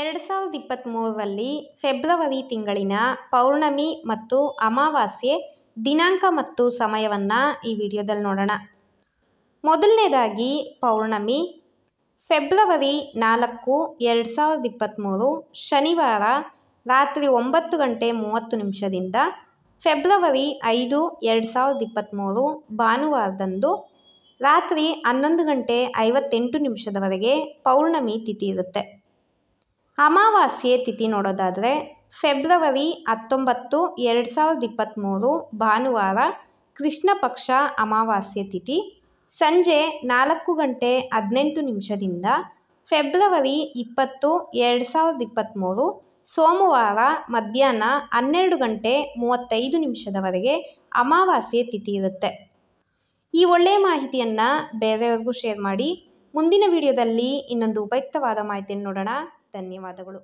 ಎರಡು ಸಾವಿರದ ಇಪ್ಪತ್ತ್ಮೂರರಲ್ಲಿ ಫೆಬ್ರವರಿ ತಿಂಗಳಿನ ಪೌರ್ಣಮಿ ಮತ್ತು ಅಮಾವಾಸ್ಯೆ ದಿನಾಂಕ ಮತ್ತು ಸಮಯವನ್ನು ಈ ವಿಡಿಯೋದಲ್ಲಿ ನೋಡೋಣ ಮೊದಲನೇದಾಗಿ ಪೌರ್ಣಮಿ ಫೆಬ್ರವರಿ ನಾಲ್ಕು ಎರಡು ಸಾವಿರದ ಇಪ್ಪತ್ತ್ಮೂರು ಶನಿವಾರ ರಾತ್ರಿ ಒಂಬತ್ತು ಗಂಟೆ ಮೂವತ್ತು ನಿಮಿಷದಿಂದ ಫೆಬ್ರವರಿ ಐದು ಎರಡು ಸಾವಿರದ ಇಪ್ಪತ್ತ್ಮೂರು ಭಾನುವಾರದಂದು ರಾತ್ರಿ ಹನ್ನೊಂದು ಗಂಟೆ ಐವತ್ತೆಂಟು ನಿಮಿಷದವರೆಗೆ ಪೌರ್ಣಮಿ ತಿಥಿ ಇರುತ್ತೆ ಅಮಾವಾಸ್ಯೆ ತಿಥಿ ನೋಡೋದಾದರೆ ಫೆಬ್ರವರಿ ಹತ್ತೊಂಬತ್ತು ಎರಡು ಸಾವಿರದ ಇಪ್ಪತ್ತ್ಮೂರು ಭಾನುವಾರ ಕೃಷ್ಣ ಪಕ್ಷ ಅಮಾವಾಸ್ಯೆ ತಿಥಿ ಸಂಜೆ ನಾಲ್ಕು ಗಂಟೆ ಹದಿನೆಂಟು ನಿಮಿಷದಿಂದ ಫೆಬ್ರವರಿ ಇಪ್ಪತ್ತು ಎರಡು ಸಾವಿರದ ಇಪ್ಪತ್ತ್ಮೂರು ಸೋಮವಾರ ಮಧ್ಯಾಹ್ನ ಹನ್ನೆರಡು ಗಂಟೆ ಮೂವತ್ತೈದು ನಿಮಿಷದವರೆಗೆ ಅಮಾವಾಸ್ಯೆ ತಿಥಿ ಇರುತ್ತೆ ಈ ಒಳ್ಳೆಯ ಮಾಹಿತಿಯನ್ನು ಬೇರೆಯವ್ರಿಗೂ ಶೇರ್ ಮಾಡಿ ಮುಂದಿನ ವಿಡಿಯೋದಲ್ಲಿ ಇನ್ನೊಂದು ಉಪಯುಕ್ತವಾದ ಮಾಹಿತಿಯನ್ನು ನೋಡೋಣ ಧನ್ಯವಾದಗಳು